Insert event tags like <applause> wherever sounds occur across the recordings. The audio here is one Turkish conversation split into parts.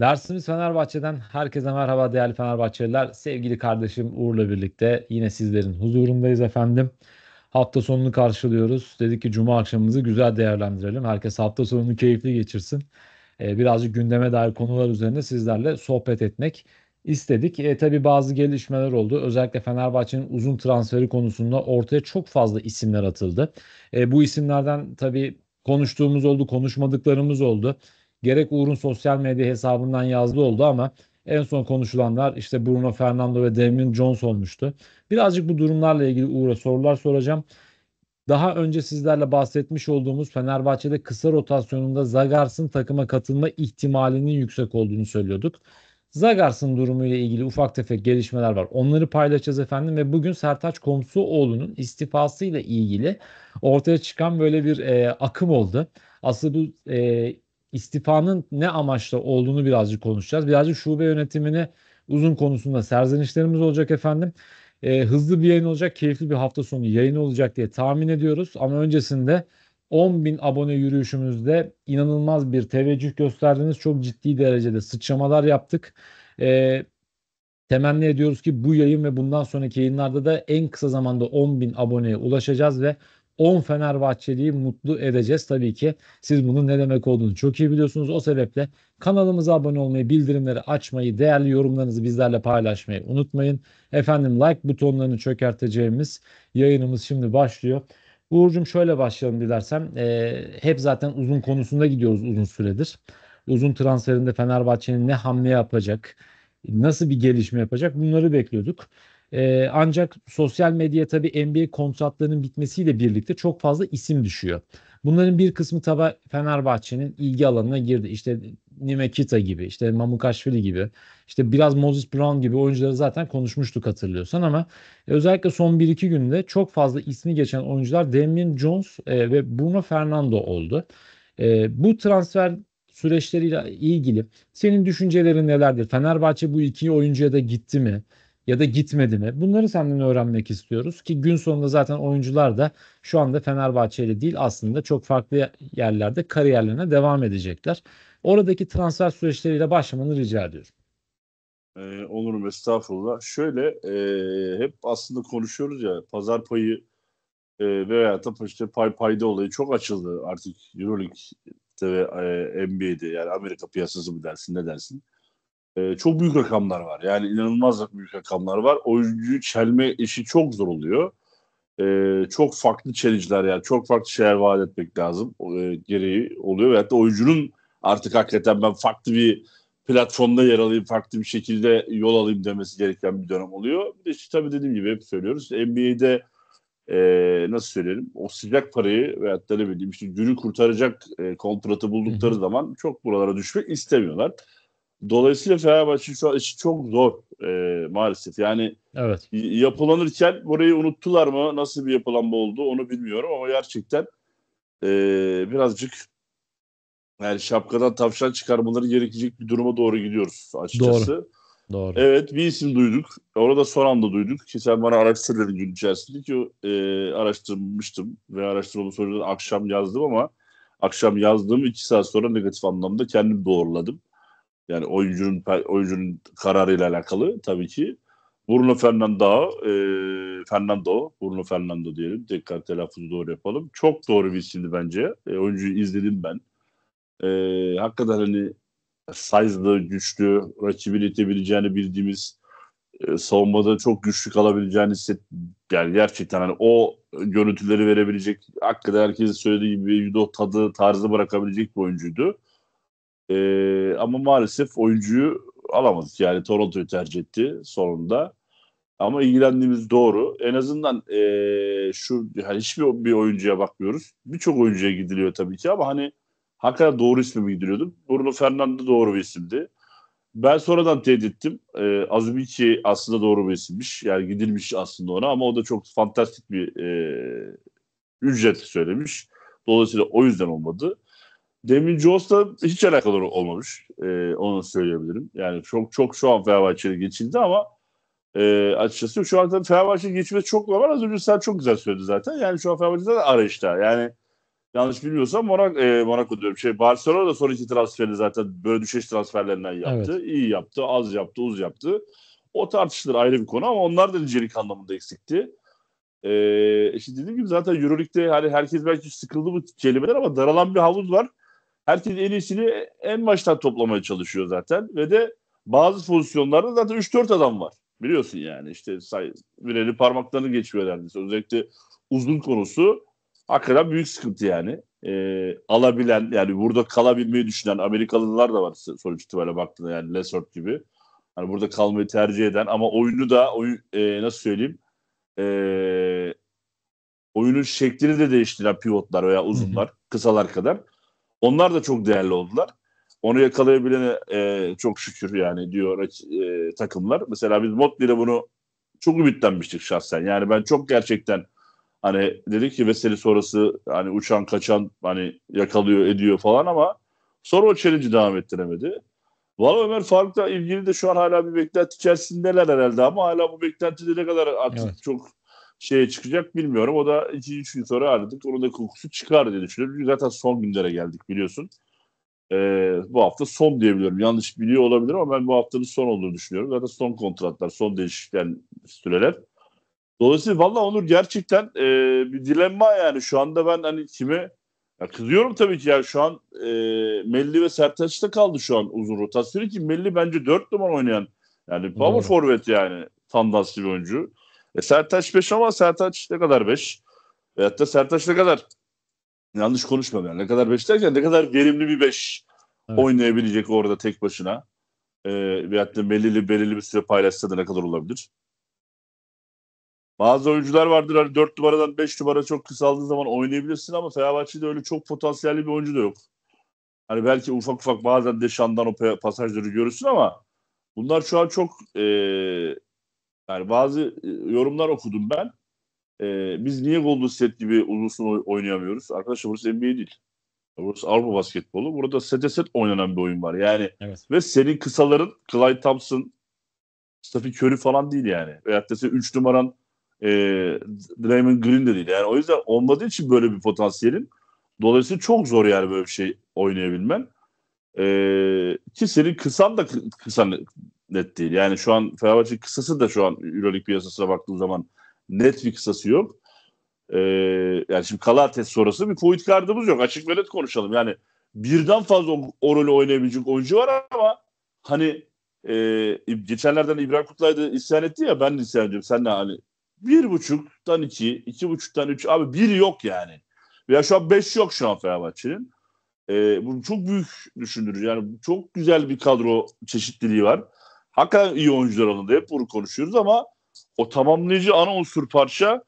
Dersimiz Fenerbahçe'den herkese merhaba değerli Fenerbahçeliler. Sevgili kardeşim Uğur'la birlikte yine sizlerin huzurundayız efendim. Hafta sonunu karşılıyoruz. Dedik ki cuma akşamımızı güzel değerlendirelim. Herkes hafta sonunu keyifli geçirsin. Ee, birazcık gündeme dair konular üzerine sizlerle sohbet etmek istedik. E, tabii bazı gelişmeler oldu. Özellikle Fenerbahçe'nin uzun transferi konusunda ortaya çok fazla isimler atıldı. E, bu isimlerden tabii konuştuğumuz oldu, konuşmadıklarımız oldu gerek Uğur'un sosyal medya hesabından yazdığı oldu ama en son konuşulanlar işte Bruno Fernando ve Devin Jones olmuştu. Birazcık bu durumlarla ilgili Uğur'a sorular soracağım. Daha önce sizlerle bahsetmiş olduğumuz Fenerbahçe'de kısa rotasyonunda Zagars'ın takıma katılma ihtimalinin yüksek olduğunu söylüyorduk. Zagars'ın durumuyla ilgili ufak tefek gelişmeler var. Onları paylaşacağız efendim ve bugün Sertaç Komsuoğlu'nun istifasıyla ilgili ortaya çıkan böyle bir e, akım oldu. Aslında bu e, istifanın ne amaçla olduğunu birazcık konuşacağız. Birazcık şube yönetimini uzun konusunda serzenişlerimiz olacak efendim. E, hızlı bir yayın olacak, keyifli bir hafta sonu yayın olacak diye tahmin ediyoruz. Ama öncesinde 10 bin abone yürüyüşümüzde inanılmaz bir teveccüh gösterdiniz. Çok ciddi derecede sıçramalar yaptık. E, temenni ediyoruz ki bu yayın ve bundan sonraki yayınlarda da en kısa zamanda 10 bin aboneye ulaşacağız ve 10 Fenerbahçeli'yi mutlu edeceğiz. Tabii ki siz bunun ne demek olduğunu çok iyi biliyorsunuz. O sebeple kanalımıza abone olmayı, bildirimleri açmayı, değerli yorumlarınızı bizlerle paylaşmayı unutmayın. Efendim like butonlarını çökerteceğimiz yayınımız şimdi başlıyor. Uğur'cum şöyle başlayalım dilersen. E, ee, hep zaten uzun konusunda gidiyoruz uzun süredir. Uzun transferinde Fenerbahçe'nin ne hamle yapacak, nasıl bir gelişme yapacak bunları bekliyorduk. E, ancak sosyal medya tabii NBA kontratlarının bitmesiyle birlikte çok fazla isim düşüyor. Bunların bir kısmı tabi Fenerbahçe'nin ilgi alanına girdi. İşte Nimekita gibi, işte Mamukashvili gibi, işte biraz Moses Brown gibi oyuncuları zaten konuşmuştuk hatırlıyorsan ama e, özellikle son 1-2 günde çok fazla ismi geçen oyuncular Damian Jones e, ve Bruno Fernando oldu. E, bu transfer süreçleriyle ilgili senin düşüncelerin nelerdir? Fenerbahçe bu iki oyuncuya da gitti mi? ya da gitmedi mi? Bunları senden öğrenmek istiyoruz ki gün sonunda zaten oyuncular da şu anda Fenerbahçe'yle değil aslında çok farklı yerlerde kariyerlerine devam edecekler. Oradaki transfer süreçleriyle başlamanı rica ediyorum. Ee, olurum estağfurullah. Şöyle e, hep aslında konuşuyoruz ya pazar payı e, veya da işte pay payda olayı çok açıldı artık Euroleague'de ve e, NBA'de yani Amerika piyasası mı dersin ne dersin e, çok büyük rakamlar var. Yani inanılmaz büyük rakamlar var. Oyuncuyu çelme işi çok zor oluyor. E, çok farklı challenge'ler yani çok farklı şeyler vaat etmek lazım e, gereği oluyor. Ve hatta oyuncunun artık hakikaten ben farklı bir platformda yer alayım, farklı bir şekilde yol alayım demesi gereken bir dönem oluyor. Bir de işte, tabii dediğim gibi hep söylüyoruz. NBA'de e, nasıl söyleyelim o sıcak parayı veyahut da ne bileyim işte günü kurtaracak e, kontratı buldukları zaman çok buralara düşmek istemiyorlar. Dolayısıyla Fenerbahçe şu an işi çok zor e, maalesef. Yani evet. yapılanırken burayı unuttular mı? Nasıl bir yapılanma oldu onu bilmiyorum ama gerçekten e, birazcık yani şapkadan tavşan çıkarmaları gerekecek bir duruma doğru gidiyoruz açıkçası. Doğru. Doğru. Evet bir isim duyduk. Orada son anda duyduk ki sen bana araştırdın gün içerisinde ki e, araştırmıştım ve araştırmalı soruları akşam yazdım ama akşam yazdığım iki saat sonra negatif anlamda kendim doğruladım. Yani oyuncunun oyuncunun kararıyla alakalı tabii ki. Bruno Fernando, e, Fernando, Bruno Fernando diyelim. Tekrar telaffuzu doğru yapalım. Çok doğru bir isimdi bence. E, oyuncuyu izledim ben. E, hakikaten hani size'lı, güçlü, rakibin itebileceğini bildiğimiz e, savunmada çok güçlü kalabileceğini hisset yani gerçekten hani o görüntüleri verebilecek hakikaten herkesin söylediği gibi judo tadı tarzı bırakabilecek bir oyuncuydu. E, ama maalesef oyuncuyu alamadık. Yani Toronto'yu tercih etti sonunda. Ama ilgilendiğimiz doğru. En azından e, şu yani hiçbir bir oyuncuya bakmıyoruz. Birçok oyuncuya gidiliyor tabii ki ama hani hakikaten doğru ismi mi gidiliyordu? Bruno Fernando doğru bir isimdi. Ben sonradan teyit ettim. E, ee, Azumichi aslında doğru bir isimmiş. Yani gidilmiş aslında ona ama o da çok fantastik bir e, ücret söylemiş. Dolayısıyla o yüzden olmadı. Demin Jos'la hiç alakaları olmamış. Ee, onu söyleyebilirim. Yani çok çok şu an Fenerbahçe'ye geçildi ama e, açıkçası şu an tabii Fenerbahçe'ye geçmesi çok var. Az önce sen çok güzel söyledi zaten. Yani şu an Fenerbahçe zaten arayışta. Yani yanlış bilmiyorsam Monak, e, Monaco diyorum. Şey, Barcelona da son iki transferini zaten böyle düşeş transferlerinden yaptı. Evet. İyi yaptı, az yaptı, uz yaptı. O tartışılır ayrı bir konu ama onlar da nicelik anlamında eksikti. Ee, işte dediğim gibi zaten Euroleague'de hani herkes belki sıkıldı bu kelimeler ama daralan bir havuz var herkes en iyisini en baştan toplamaya çalışıyor zaten ve de bazı pozisyonlarda zaten 3-4 adam var. Biliyorsun yani işte say, bireli parmaklarını geçmiyor neredeyse. Özellikle uzun konusu hakikaten büyük sıkıntı yani. E, alabilen yani burada kalabilmeyi düşünen Amerikalılar da var sonuç itibariyle baktığında yani Lesort gibi. Hani burada kalmayı tercih eden ama oyunu da oyun, e, nasıl söyleyeyim e, oyunun şeklini de değiştiren pivotlar veya uzunlar kısalar kadar. Onlar da çok değerli oldular. Onu yakalayabilene e, çok şükür yani diyor e, takımlar. Mesela biz Motley ile bunu çok ümitlenmiştik şahsen. Yani ben çok gerçekten hani dedik ki Veseli sonrası hani uçan kaçan hani yakalıyor ediyor falan ama sonra o challenge'i devam ettiremedi. Valla Ömer Faruk'la ilgili de şu an hala bir beklenti içerisindeler herhalde ama hala bu beklentide ne kadar artık evet. çok şeye çıkacak bilmiyorum. O da 2-3 gün sonra artık onun da kokusu çıkar diye düşünüyorum. Çünkü zaten son günlere geldik biliyorsun. Ee, bu hafta son diyebiliyorum. Yanlış biliyor olabilir ama ben bu haftanın son olduğunu düşünüyorum. Zaten son kontratlar, son değişiklikler süreler. Dolayısıyla valla Onur gerçekten e, bir dilemma yani. Şu anda ben hani kime ya kızıyorum tabii ki yani şu an e, Melli ve Sertaç'ta kaldı şu an uzun rotasyonu ki Melli bence dört numara oynayan yani power forvet yani fantastik bir oyuncu. E, Sertaç 5 ama Sertaç ne kadar 5? Veyahut da Sertaç ne kadar yanlış konuşmam yani ne kadar 5 derken ne kadar verimli bir 5 evet. oynayabilecek orada tek başına. E, veyahut da belirli, belirli bir süre paylaşsa da ne kadar olabilir? Bazı oyuncular vardır hani 4 numaradan 5 numara çok kısaldığı zaman oynayabilirsin ama Fenerbahçe'de öyle çok potansiyelli bir oyuncu da yok. Hani belki ufak ufak bazen de şandan o pasajları görürsün ama bunlar şu an çok e, yani bazı e, yorumlar okudum ben. Ee, biz niye Golden State gibi uzun oynayamıyoruz? Arkadaşlar burası NBA değil. Burası Avrupa basketbolu. Burada sete set oynanan bir oyun var. Yani evet. ve senin kısaların Clyde Thompson, Stephen Curry falan değil yani. Veyahut da senin 3 numaran e, Draymond Green de değil. Yani o yüzden olmadığı için böyle bir potansiyelin. Dolayısıyla çok zor yani böyle bir şey oynayabilmen. Ee, ki senin kısan da kısa net değil. Yani şu an Fenerbahçe kısası da şu an Euroleague piyasasına baktığın zaman net bir kısası yok. Ee, yani şimdi Kalates sonrası bir point kardımız yok. Açık ve net konuşalım. Yani birden fazla o, o rolü oynayabilecek oyuncu var ama hani e, geçenlerden İbrahim Kutlay da isyan etti ya ben de isyan ediyorum. Sen ne hani bir buçuktan iki, iki buçuktan üç. Abi bir yok yani. Ya şu an beş yok şu an Fenerbahçe'nin. E, bu çok büyük düşündürücü. Yani çok güzel bir kadro çeşitliliği var. Hakikaten iyi oyuncular alındı. Hep bunu konuşuyoruz ama o tamamlayıcı ana unsur parça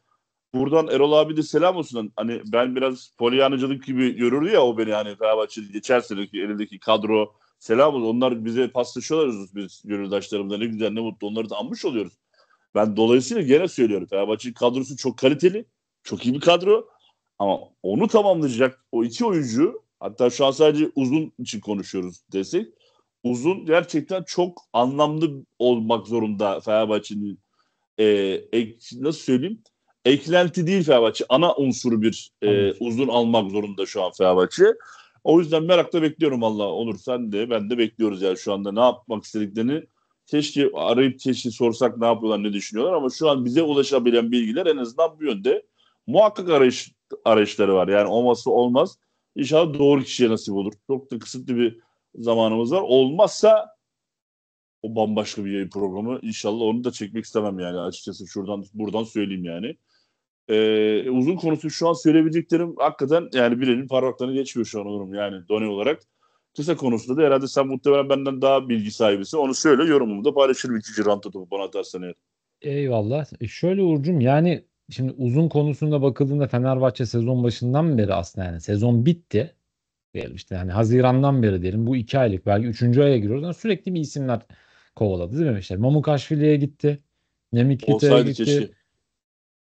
buradan Erol abi de selam olsun. Hani, hani ben biraz polyanıcılık gibi görürdü ya o beni hani Fenerbahçe'de geçen seneki elindeki kadro selam olsun. Onlar bize paslaşıyorlar biz gönüldaşlarımızla ne güzel ne mutlu onları da anmış oluyoruz. Ben dolayısıyla gene söylüyorum Fenerbahçe'nin kadrosu çok kaliteli. Çok iyi bir kadro. Ama onu tamamlayacak o iki oyuncu Hatta şu an sadece uzun için konuşuyoruz desek. Uzun gerçekten çok anlamlı olmak zorunda Fenerbahçe'nin e, ek, nasıl söyleyeyim? Eklenti değil Fenerbahçe. Ana unsuru bir e, uzun almak zorunda şu an Fenerbahçe. O yüzden merakla bekliyorum Allah. Onur sen de ben de bekliyoruz yani şu anda ne yapmak istediklerini. Keşke arayıp keşke sorsak ne yapıyorlar ne düşünüyorlar ama şu an bize ulaşabilen bilgiler en azından bu yönde. Muhakkak arayış, arayışları var. Yani olması olmaz İnşallah doğru kişiye nasip olur. Çok da kısıtlı bir zamanımız var. Olmazsa o bambaşka bir yayın programı. İnşallah onu da çekmek istemem yani açıkçası şuradan buradan söyleyeyim yani. Ee, uzun konusu şu an söyleyebileceklerim hakikaten yani birinin parmaklarını geçmiyor şu an olurum yani done olarak. Kısa konusunda da herhalde sen muhtemelen benden daha bilgi sahibisin. Onu söyle yorumumu da paylaşırım ikinci ranta topu bana atarsan eğer. Eyvallah. E şöyle Uğur'cum yani şimdi uzun konusunda bakıldığında Fenerbahçe sezon başından beri aslında yani sezon bitti. Diyelim işte yani Haziran'dan beri diyelim bu iki aylık belki üçüncü aya giriyoruz. Yani sürekli bir isimler kovaladı değil mi? İşte Mamukaşvili'ye gitti. Nemiklite'ye gitti. Çeşi.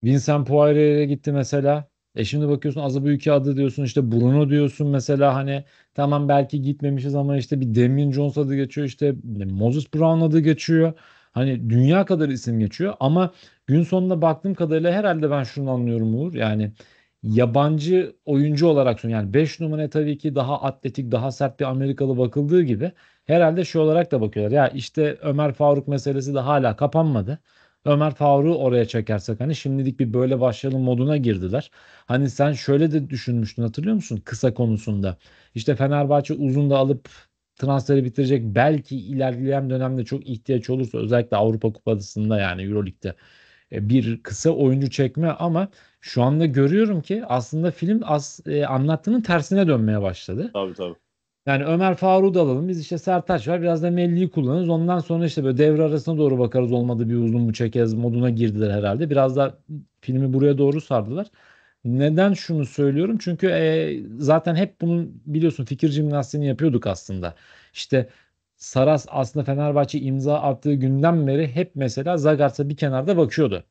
Vincent Poirier'e gitti mesela. E şimdi bakıyorsun azı büyük adı diyorsun işte Bruno diyorsun mesela hani tamam belki gitmemişiz ama işte bir Demin Jones adı geçiyor işte Moses Brown adı geçiyor. Hani dünya kadar isim geçiyor ama gün sonunda baktığım kadarıyla herhalde ben şunu anlıyorum Uğur. Yani yabancı oyuncu olarak son yani 5 numara tabii ki daha atletik daha sert bir Amerikalı bakıldığı gibi herhalde şu şey olarak da bakıyorlar. Ya işte Ömer Faruk meselesi de hala kapanmadı. Ömer Faruk'u oraya çekersek hani şimdilik bir böyle başlayalım moduna girdiler. Hani sen şöyle de düşünmüştün hatırlıyor musun kısa konusunda? İşte Fenerbahçe uzun da alıp transferi bitirecek. Belki ilerleyen dönemde çok ihtiyaç olursa özellikle Avrupa Kupası'nda yani Euroleague'de e, bir kısa oyuncu çekme ama şu anda görüyorum ki aslında film as, e, anlattığının tersine dönmeye başladı. Tabii tabii. Yani Ömer Faruk'u da alalım. Biz işte Sertaç var. Biraz da Melli'yi kullanırız. Ondan sonra işte böyle devre arasına doğru bakarız. Olmadı bir uzun mu çekeriz moduna girdiler herhalde. Biraz da filmi buraya doğru sardılar. Neden şunu söylüyorum? Çünkü e, zaten hep bunun biliyorsun fikir jimnastiğini yapıyorduk aslında. İşte Saras aslında Fenerbahçe imza attığı günden beri hep mesela Zagars'a bir kenarda bakıyordu.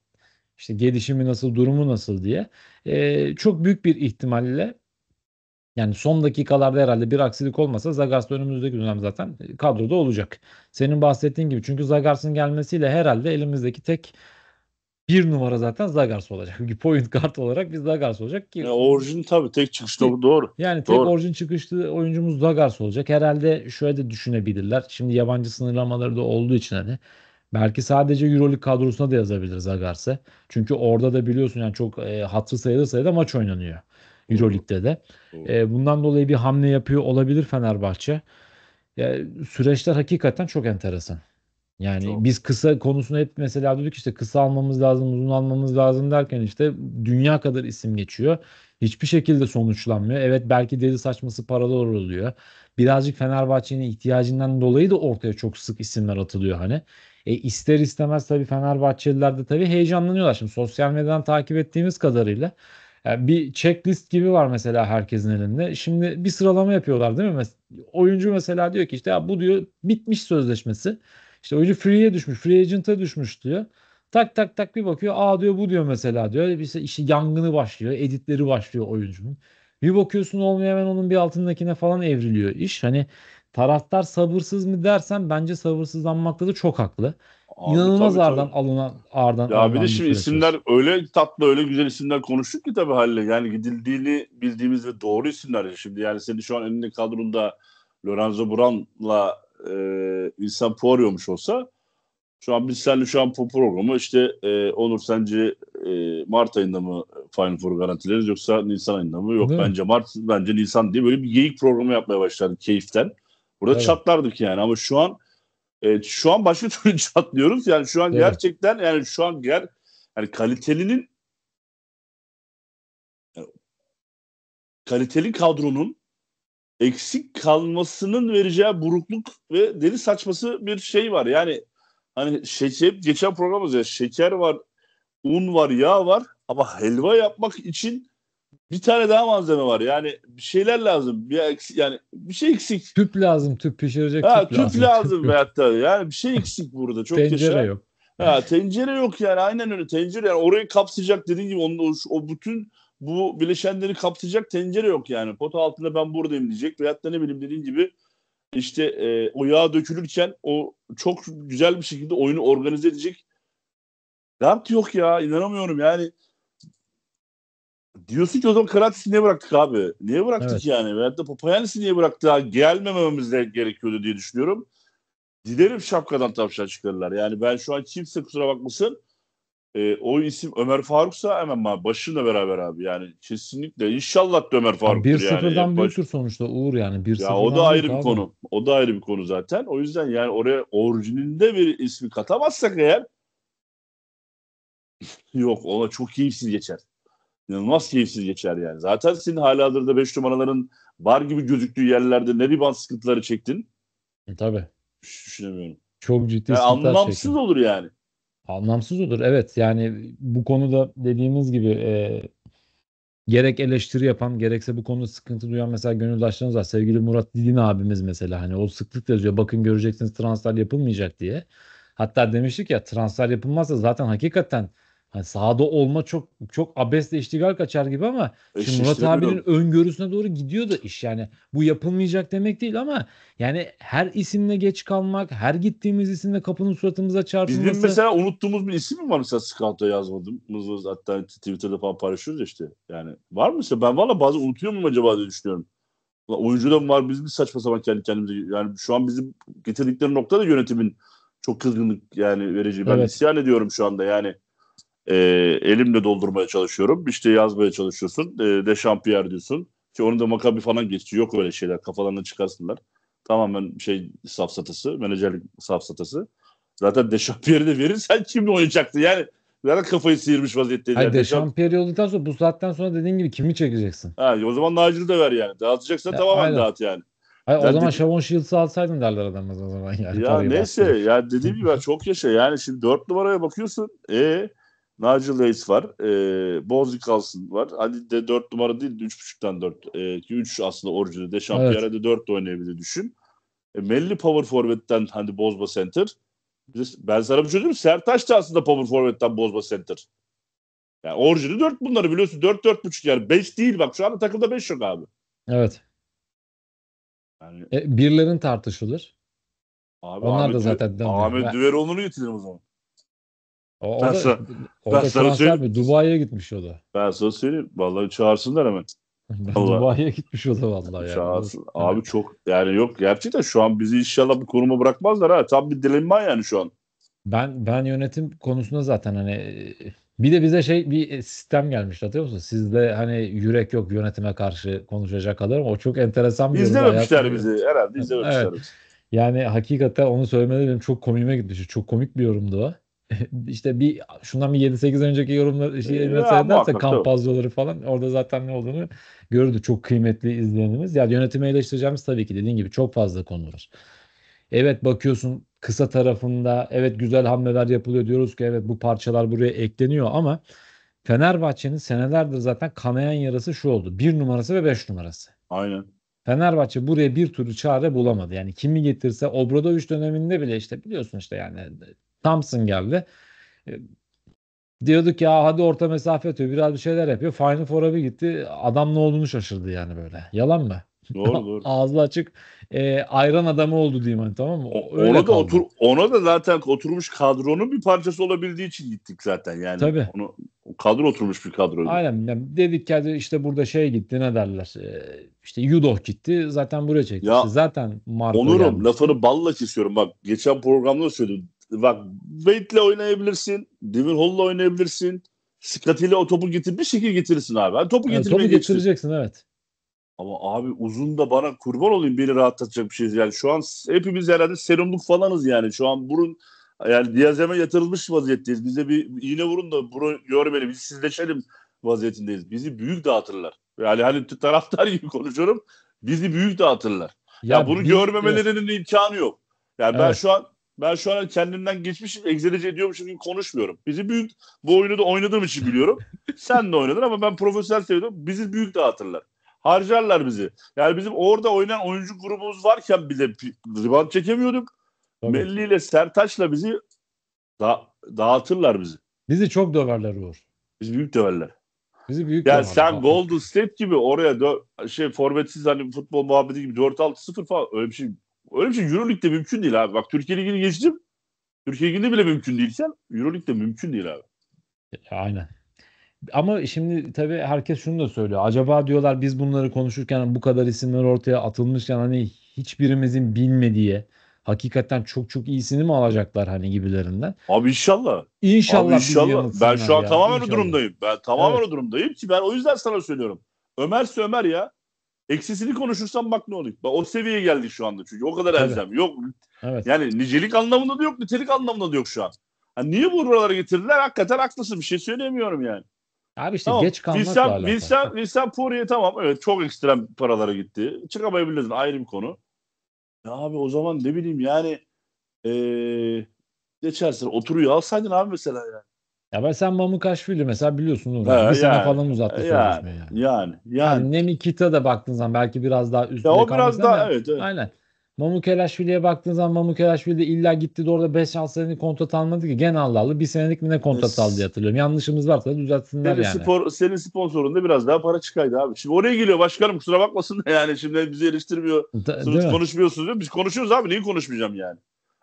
İşte gelişimi nasıl, durumu nasıl diye. E, çok büyük bir ihtimalle yani son dakikalarda herhalde bir aksilik olmasa Zagars önümüzdeki dönem zaten e, kadroda olacak. Senin bahsettiğin gibi çünkü Zagars'ın gelmesiyle herhalde elimizdeki tek bir numara zaten Zagars olacak. <laughs> Bir point guard olarak biz Zagars olacak ki. Ya orijin tabii tek çıkışlı doğru. Yani tek doğru. orijin çıkışlı oyuncumuz Zagars olacak. Herhalde şöyle de düşünebilirler. Şimdi yabancı sınırlamaları da olduğu için hani belki sadece EuroLeague kadrosuna da yazabilir Zagars'ı. Çünkü orada da biliyorsun yani çok e, hatırı sayılır sayıda maç oynanıyor. EuroLeague'de de. E, bundan dolayı bir hamle yapıyor olabilir Fenerbahçe. Ya, süreçler hakikaten çok enteresan. Yani Çok. biz kısa konusunu hep mesela dedik işte kısa almamız lazım, uzun almamız lazım derken işte dünya kadar isim geçiyor. Hiçbir şekilde sonuçlanmıyor. Evet belki dedi saçması paralar oluyor. Birazcık Fenerbahçe'nin ihtiyacından dolayı da ortaya çok sık isimler atılıyor hani. E ister istemez tabii Fenerbahçeliler de tabii heyecanlanıyorlar. Şimdi sosyal medyadan takip ettiğimiz kadarıyla yani e, bir checklist gibi var mesela herkesin elinde. Şimdi bir sıralama yapıyorlar değil mi? Oyuncu mesela diyor ki işte ya bu diyor bitmiş sözleşmesi. İşte oyuncu free'ye düşmüş, free agent'a düşmüş diyor. Tak tak tak bir bakıyor. Aa diyor bu diyor mesela diyor. İşte, işte yangını başlıyor, editleri başlıyor oyuncunun. Bir bakıyorsun olmuyor hemen onun bir altındakine falan evriliyor iş. Hani taraftar sabırsız mı dersen bence sabırsızlanmakta da çok haklı. Abi, İnanılmaz tabii, ardan tabii. alınan ardan. Ya ardan bir de şimdi bir isimler öyle tatlı öyle güzel isimler konuştuk ki tabii Halil'le. Yani gidildiğini bildiğimiz ve doğru isimler. Şimdi yani senin şu an elinde kadronda Lorenzo Buran'la e, Wilson Poirio'muş olsa şu an biz senle şu an bu programı işte e, Onur sence e, Mart ayında mı Final Four garantileriz yoksa Nisan ayında mı? Yok Değil bence mi? Mart bence Nisan diye böyle bir geyik programı yapmaya başladık keyiften. Burada evet. çatlardık yani ama şu an e, şu an başka <laughs> türlü çatlıyoruz. Yani şu an Değil gerçekten yani şu an ger yani kalitelinin yani, kaliteli kadronun eksik kalmasının vereceği burukluk ve deli saçması bir şey var. Yani hani şeker, şey, geçen programımız ya şeker var, un var, yağ var ama helva yapmak için bir tane daha malzeme var. Yani bir şeyler lazım. Bir eksik, yani bir şey eksik. Tüp lazım, tüp pişirecek ha, tüp, tüp lazım. lazım tüp Yani bir şey eksik burada. Çok tencere yaşa. yok. Ha, tencere yok yani aynen öyle tencere yani orayı kapsayacak dediğim gibi onun o, o bütün bu bileşenleri kapsayacak tencere yok yani. Pota altında ben buradayım diyecek. Veyahut da ne bileyim dediğin gibi işte e, o yağ dökülürken o çok güzel bir şekilde oyunu organize edecek Lamp yok ya inanamıyorum yani. Diyorsun ki o zaman Karatis'i niye bıraktık abi? Niye bıraktık evet. yani? Veyahut da Papayanis'i niye bıraktı? Gelmememiz de gerekiyordu diye düşünüyorum. Dilerim şapkadan tavşan çıkarırlar. Yani ben şu an kimse kusura bakmasın e, o isim Ömer Faruk'sa hemen başıyla beraber abi yani kesinlikle inşallah da Ömer Faruk'tur yani. sıfırdan 0dan büyüktür sonuçta Uğur yani. 1 ya o da ayrı bir abi. konu. O da ayrı bir konu zaten. O yüzden yani oraya orijininde bir ismi katamazsak eğer <laughs> yok ona çok keyifsiz geçer. İnanılmaz keyifsiz geçer yani. Zaten senin halihazırda 5 numaraların bar gibi gözüktüğü yerlerde ne riban sıkıntıları çektin. E, tabii. Düşünemiyorum. Çok ciddi yani sıkıntılar anlamsız çektim. olur yani. Anlamsız olur. Evet yani bu konuda dediğimiz gibi e, gerek eleştiri yapan gerekse bu konuda sıkıntı duyan mesela gönüldaşlarımız var. Sevgili Murat Didin abimiz mesela hani o sıklık yazıyor bakın göreceksiniz transfer yapılmayacak diye. Hatta demiştik ya transfer yapılmazsa zaten hakikaten Hani sahada olma çok çok abesle iştigal kaçar gibi ama e, şimdi Murat abinin öngörüsüne doğru gidiyor da iş yani. Bu yapılmayacak demek değil ama yani her isimle geç kalmak, her gittiğimiz isimle kapının suratımıza çarpılması. Bizim mesela unuttuğumuz bir isim mi var mesela Scout'a yazmadığımız hatta Twitter'da falan paylaşıyoruz işte. Yani var mı ben valla bazı unutuyor muyum acaba diye düşünüyorum. Oyuncu da var bizim saçma sapan kendi kendimize. Yani şu an bizim getirdikleri nokta da yönetimin çok kızgınlık yani vereceği. Ben evet. isyan ediyorum şu anda yani e, elimle doldurmaya çalışıyorum. İşte yazmaya çalışıyorsun. E, de şampiyer diyorsun. Ki onun da makabi falan geçti. Yok öyle şeyler. Kafalarını çıkarsınlar. Tamamen şey safsatası. Menajerlik safsatası. Zaten Deşampiyer'i de verirsen kim oynayacaktı? Yani zaten kafayı sıyırmış vaziyetteydi. Hayır yani Deşampiyer'i olduktan sonra bu saatten sonra dediğin gibi kimi çekeceksin? Ha, o zaman Nacil'i de ver yani. Dağıtacaksan ya, tamamen aynen. dağıt yani. Hayır, yani o zaman de... Şavon Shields'ı alsaydın derler adamız o zaman. Yani, ya neyse bastırır. ya dediğim gibi çok yaşa. Yani şimdi dört numaraya bakıyorsun. E ee, Nigel Hayes var. E, Bonzi Carlson var. Hani de 4 numara değil de 3.5'tan 4. E, 3 aslında orijinali. De Şampiyonada evet. 4 de oynayabilir düşün. E, Melli Power Forward'den hani Bozba Center. Ben sana bir şey mi? Sertaç da aslında Power Forward'den Bozba Center. Yani orijinali 4 bunları biliyorsun. 4 4.5 yani 5 değil bak şu anda takımda 5 yok abi. Evet. Yani... E, birlerin tartışılır. Abi, Onlar Ahmet da zaten. Ahmet Düveroğlu'nu getirelim o zaman. O, o ben da, sana, o ben da sana söyleyeyim. Dubai'ye gitmiş o da. Ben sana söyleyeyim. Vallahi çağırsınlar hemen. <laughs> Dubai'ye gitmiş o da vallahi yani. Çağırsın. Abi çok yani yok gerçekten şu an bizi inşallah bu konuma bırakmazlar ha. Tam bir dilenme yani şu an. Ben ben yönetim konusunda zaten hani bir de bize şey bir sistem gelmiş hatırlıyor musun? Sizde hani yürek yok yönetime karşı konuşacak kadar ama o çok enteresan bir İzlememişler bizi herhalde izlememişler. Evet. Bizi. Yani hakikaten onu söylemede benim çok komiğime gitmişti. Çok komik bir yorumdu o. <laughs> işte bir şundan bir 7-8 önceki yorumları şey, seyrederse kampazyoları falan orada zaten ne olduğunu gördü. Çok kıymetli izleyenimiz. Ya yani yönetimi eleştireceğimiz tabii ki dediğin gibi çok fazla konu var. Evet bakıyorsun kısa tarafında evet güzel hamleler yapılıyor diyoruz ki evet bu parçalar buraya ekleniyor ama Fenerbahçe'nin senelerdir zaten kanayan yarası şu oldu. Bir numarası ve beş numarası. Aynen. Fenerbahçe buraya bir türlü çare bulamadı. Yani kimi getirse Obradoviç döneminde bile işte biliyorsun işte yani Thompson geldi. E, diyorduk ya hadi orta mesafe atıyor biraz bir şeyler yapıyor. Final Four'a bir gitti adam ne olduğunu şaşırdı yani böyle. Yalan mı? Doğru <laughs> doğru. Ağzı açık e, ayran adamı oldu diyeyim hani tamam mı? Öyle ona da kaldı. otur ona da zaten oturmuş kadronun bir parçası olabildiği için gittik zaten yani. Tabii. Onu kadro oturmuş bir kadro. Aynen. Yani dedik ki işte burada şey gitti ne derler? E, işte Yudo gitti. Zaten buraya çekti. Ya, zaten Marco Onurum gelmiş. lafını balla kesiyorum. Bak geçen programda söyledim bak Wade'le oynayabilirsin. Devin Hall'la oynayabilirsin. Scott ile o topu getir bir şekilde getirirsin abi. Yani topu yani topu geçsin. getireceksin evet. Ama abi uzun da bana kurban olayım beni rahatlatacak bir şey. Yani şu an hepimiz herhalde serumluk falanız yani. Şu an burun yani diyazeme yatırılmış vaziyetteyiz. Bize bir iğne vurun da bunu görmeli. Biz sizleşelim vaziyetindeyiz. Bizi büyük dağıtırlar. Yani hani taraftar gibi konuşuyorum. Bizi büyük dağıtırlar. Ya, ya bunu görmemelerinin evet. imkanı yok. Yani evet. ben şu an ben şu an kendimden geçmişim, egzeleci ediyormuşum gibi konuşmuyorum. Bizi büyük, bu oyunu da oynadığım için biliyorum. <laughs> Sen de oynadın ama ben profesyonel seviyordum. Bizi büyük dağıtırlar. Harcarlar bizi. Yani bizim orada oynayan oyuncu grubumuz varken bile riban çekemiyorduk. Tabii. Melli ile Sertaç'la bizi da dağıtırlar bizi. Bizi çok döverler Uğur. Bizi büyük döverler. Bizi büyük yani döverler. sen abi. Golden State gibi oraya dö- şey forvetsiz hani futbol muhabbeti gibi 4-6-0 falan öyle bir şey Öyle bir şey Euroleague'de mümkün değil abi. Bak Türkiye Ligi'ni geçtim. Türkiye Ligi'nde bile mümkün değilken Euroleague'de mümkün değil abi. E, aynen. Ama şimdi tabii herkes şunu da söylüyor. Acaba diyorlar biz bunları konuşurken bu kadar isimler ortaya atılmışken hani hiçbirimizin bilmediği hakikaten çok çok iyisini mi alacaklar hani gibilerinden. Abi inşallah. İnşallah. Abi inşallah. Ben şu an ya. tamamen inşallah. o durumdayım. Ben tamamen evet. o durumdayım ki ben o yüzden sana söylüyorum. Ömerse Ömer ya. Eksisini konuşursam bak ne oluyor. o seviyeye geldi şu anda çünkü o kadar elzem. Evet. Yok evet. yani nicelik anlamında da yok, nitelik anlamında da yok şu an. Yani niye buralara getirdiler? Hakikaten haklısın bir şey söylemiyorum yani. Abi işte tamam. geç kalmakla Wilson, alakalı. Wilson, Wilson tamam evet çok ekstrem paralara gitti. çıkamayabilirsin ayrı bir konu. Ya abi o zaman ne bileyim yani ee, geçersin oturuyor alsaydın abi mesela yani. Ya ben sen Mamukashvili mesela biliyorsun Uğur. bir sene yani, falan uzattı yani, sözleşmeyi. Yani. yani. yani. yani Nemikita da baktığın zaman belki biraz daha üstüne ya o biraz daha ama, evet, evet. Aynen. Mamukelashvili'ye baktığın zaman Mamukelashvili de illa gitti de orada 5-6 senelik kontrat almadı ki. Gene Allah'lı bir senelik mi ne kontrat aldı diye hatırlıyorum. Yanlışımız varsa da düzeltsinler senin yani. Spor, senin sponsorunda biraz daha para çıkaydı abi. Şimdi oraya geliyor başkanım kusura bakmasın da yani şimdi bizi eleştirmiyor. Da, konuşmuyorsunuz. değil mi? Biz konuşuyoruz abi neyi konuşmayacağım yani.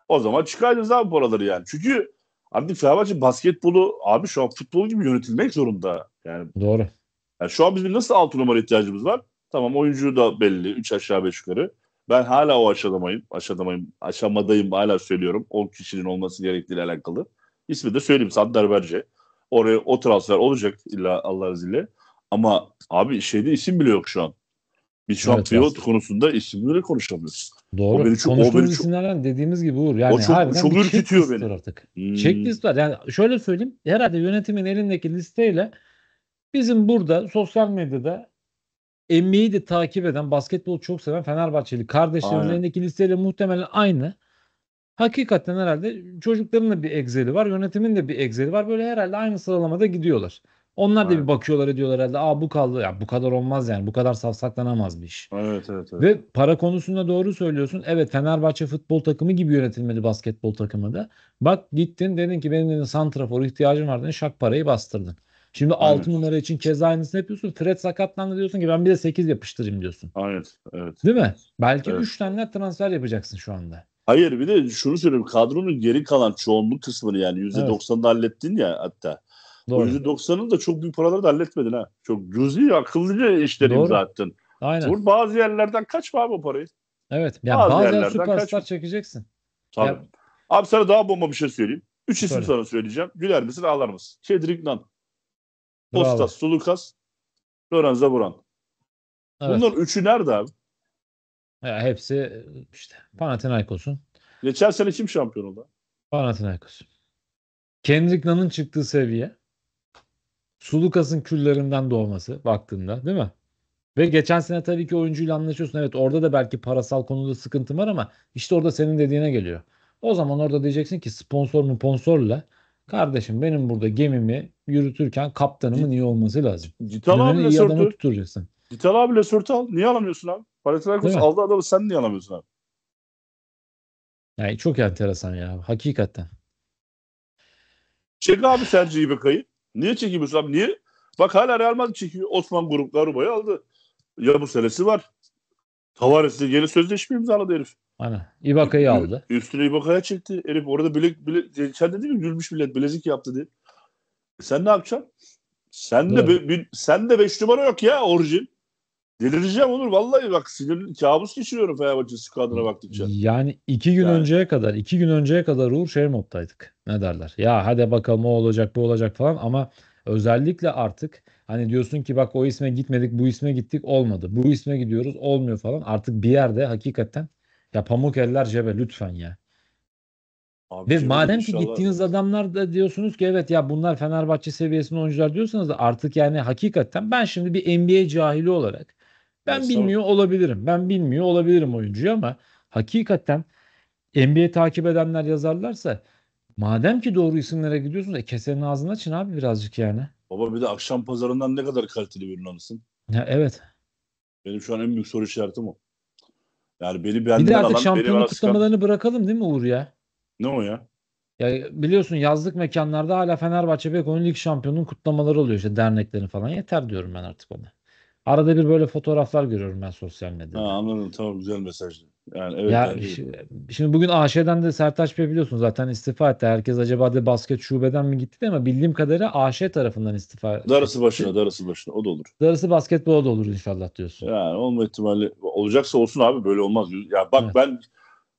O zaman çıkaydınız abi paraları yani. Çünkü Abi Fenerbahçe basketbolu abi şu an futbol gibi yönetilmek zorunda. Yani Doğru. Yani şu an bizim nasıl altı numara ihtiyacımız var? Tamam oyuncu da belli. üç aşağı beş yukarı. Ben hala o aşamadayım. Aşamadayım. Aşamadayım hala söylüyorum. 10 kişinin olması gerektiğiyle alakalı. İsmi de söyleyeyim. Saddar Berce. Oraya o transfer olacak illa Allah izniyle. Ama abi şeyde isim bile yok şu an. Biz şu evet, an pivot konusunda isimleri konuşamıyoruz. Doğru. O beni Konuştuğumuz isimlerden çok, dediğimiz gibi Uğur. Yani o çok, çok ürkütüyor beni. Artık. Hmm. Checklist var. Yani şöyle söyleyeyim. Herhalde yönetimin elindeki listeyle bizim burada sosyal medyada NBA'yi de takip eden, basketbol çok seven Fenerbahçeli kardeşlerimizin elindeki listeyle muhtemelen aynı. Hakikaten herhalde çocukların da bir egzeli var, yönetimin de bir egzeli var. Böyle herhalde aynı sıralamada gidiyorlar. Onlar evet. da bir bakıyorlar diyorlar herhalde. Aa bu kaldı. Ya bu kadar olmaz yani. Bu kadar savsaklanamaz bir iş. Evet, evet, evet. Ve para konusunda doğru söylüyorsun. Evet Fenerbahçe futbol takımı gibi yönetilmedi basketbol takımı da. Bak gittin dedin ki benim dedin santrafor ihtiyacım var dedin. Şak parayı bastırdın. Şimdi evet. 6 numara için keza aynısını yapıyorsun. Fred sakatlandı diyorsun ki ben bir de 8 yapıştırayım diyorsun. Evet, evet. Değil mi? Belki evet. 3 tane transfer yapacaksın şu anda. Hayır bir de şunu söyleyeyim kadronun geri kalan çoğunluk kısmını yani %90'ını evet. hallettin ya hatta. Doğru. %90'ını da çok büyük paraları da halletmedin ha. Çok cüzi akıllıca işler Doğru. imza attın. Aynen. Vur bazı yerlerden kaçma abi o parayı. Evet. Ya bazı yerlerden süperstar kaçma. çekeceksin. Tamam. Ya... Abi sana daha bomba bir şey söyleyeyim. Üç isim Söyle. sana söyleyeceğim. Güler misin ağlar mısın? Cedric Nan. Kostas Sulukas. Lorenzo Buran. Evet. Bunların üçü nerede abi? Ya hepsi işte Panathinaikos'un. Geçen sene kim şampiyon oldu? Panathinaikos. Kendrick Nun'un çıktığı seviye. Sulukas'ın küllerinden doğması baktığında değil mi? Ve geçen sene tabii ki oyuncuyla anlaşıyorsun. Evet orada da belki parasal konuda sıkıntı var ama işte orada senin dediğine geliyor. O zaman orada diyeceksin ki sponsor mu sponsorla kardeşim benim burada gemimi yürütürken kaptanımın iyi olması lazım. Cital abi iyi adamı tuturacaksın. Cital abi Lesurt'u al. Niye alamıyorsun abi? Panathinaikos aldı adamı sen niye alamıyorsun abi? Yani çok enteresan ya. Hakikaten. Çek abi Sergio Ibaka'yı. Niye çekemiyorsun abi? Niye? Bak hala Real Madrid çekiyor. Osman Grup Garuba'yı aldı. Ya bu selesi var. Tavares'le yeni sözleşme imzaladı herif. Aynen. İbaka'yı aldı. Üstüne İbaka'ya çekti. Herif orada bilek, bilek e, sen dedin mi gülmüş millet bilezik yaptı diye. sen ne yapacaksın? Sen de, bir, sen de beş numara yok ya orijin. Delireceğim olur vallahi bak sinir kabus geçiriyorum Fenerbahçe kadına baktıkça. Yani iki gün yani. önceye kadar iki gün önceye kadar Uğur şey moddaydık. Ne derler? Ya hadi bakalım o olacak bu olacak falan ama özellikle artık hani diyorsun ki bak o isme gitmedik bu isme gittik olmadı. Bu isme gidiyoruz olmuyor falan. Artık bir yerde hakikaten ya pamuk eller cebe lütfen ya. Abi Ve madem ki gittiğiniz adamlar da diyorsunuz ki evet ya bunlar Fenerbahçe seviyesinde oyuncular diyorsanız da artık yani hakikaten ben şimdi bir NBA cahili olarak ben bilmiyor olabilirim. Ben bilmiyor olabilirim oyuncuyu ama hakikaten NBA takip edenler yazarlarsa madem ki doğru isimlere gidiyorsunuz e kesenin ağzını açın abi birazcık yani. Baba bir de akşam pazarından ne kadar kaliteli bir ürün Ya, evet. Benim şu an en büyük soru işaretim o. Yani beni benden bir de artık alan, şampiyonluk kutlamalarını çıkan... bırakalım değil mi Uğur ya? Ne o ya? Ya biliyorsun yazlık mekanlarda hala Fenerbahçe Beko'nun lig şampiyonunun kutlamaları oluyor işte derneklerin falan. Yeter diyorum ben artık ona. Arada bir böyle fotoğraflar görüyorum ben sosyal medyada. Ha, anladım tamam güzel mesaj. Yani evet. Ya, yani, şimdi, bugün AŞ'den de Sertaç Bey biliyorsun zaten istifa etti. Herkes acaba de basket şubeden mi gitti de ama bildiğim kadarıyla AŞ tarafından istifa etti. Darısı başına darısı başına o da olur. Darısı basketbola da olur inşallah diyorsun. Yani olma ihtimali olacaksa olsun abi böyle olmaz. Ya bak evet. ben